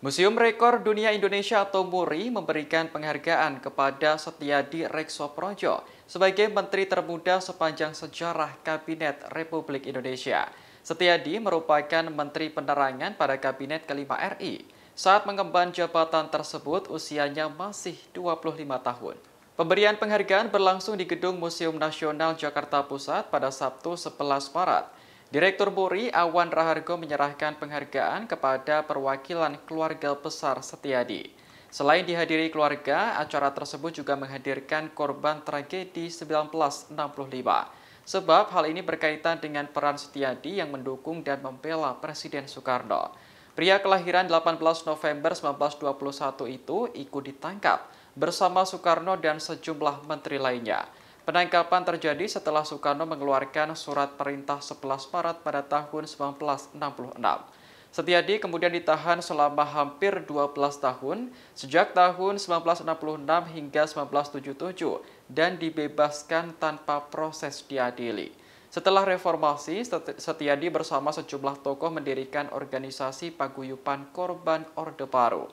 Museum Rekor Dunia Indonesia atau MURI memberikan penghargaan kepada Setiadi Rekso Projo sebagai Menteri Termuda sepanjang sejarah Kabinet Republik Indonesia. Setiadi merupakan Menteri Penerangan pada Kabinet kelima RI. Saat mengemban jabatan tersebut, usianya masih 25 tahun. Pemberian penghargaan berlangsung di Gedung Museum Nasional Jakarta Pusat pada Sabtu 11 Maret. Direktur Buri Awan Rahargo menyerahkan penghargaan kepada perwakilan keluarga besar Setiadi. Selain dihadiri keluarga, acara tersebut juga menghadirkan korban tragedi 1965. Sebab hal ini berkaitan dengan peran Setiadi yang mendukung dan membela Presiden Soekarno. Pria kelahiran 18 November 1921 itu ikut ditangkap bersama Soekarno dan sejumlah menteri lainnya. Penangkapan terjadi setelah Soekarno mengeluarkan surat perintah 11 Maret pada tahun 1966. Setiadi kemudian ditahan selama hampir 12 tahun, sejak tahun 1966 hingga 1977, dan dibebaskan tanpa proses diadili. Setelah reformasi, Setiadi bersama sejumlah tokoh mendirikan organisasi paguyupan korban Orde Baru.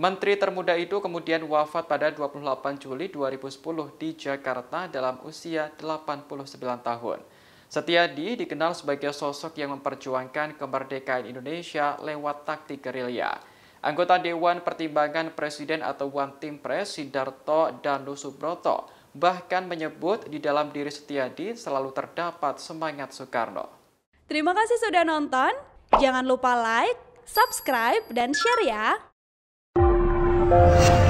Menteri termuda itu kemudian wafat pada 28 Juli 2010 di Jakarta dalam usia 89 tahun. Setiadi dikenal sebagai sosok yang memperjuangkan kemerdekaan Indonesia lewat taktik gerilya. Anggota Dewan Pertimbangan Presiden atau One Team Press, Sidarto dan Subroto bahkan menyebut di dalam diri Setiadi selalu terdapat semangat Soekarno. Terima kasih sudah nonton. Jangan lupa like, subscribe, dan share ya. Thank you.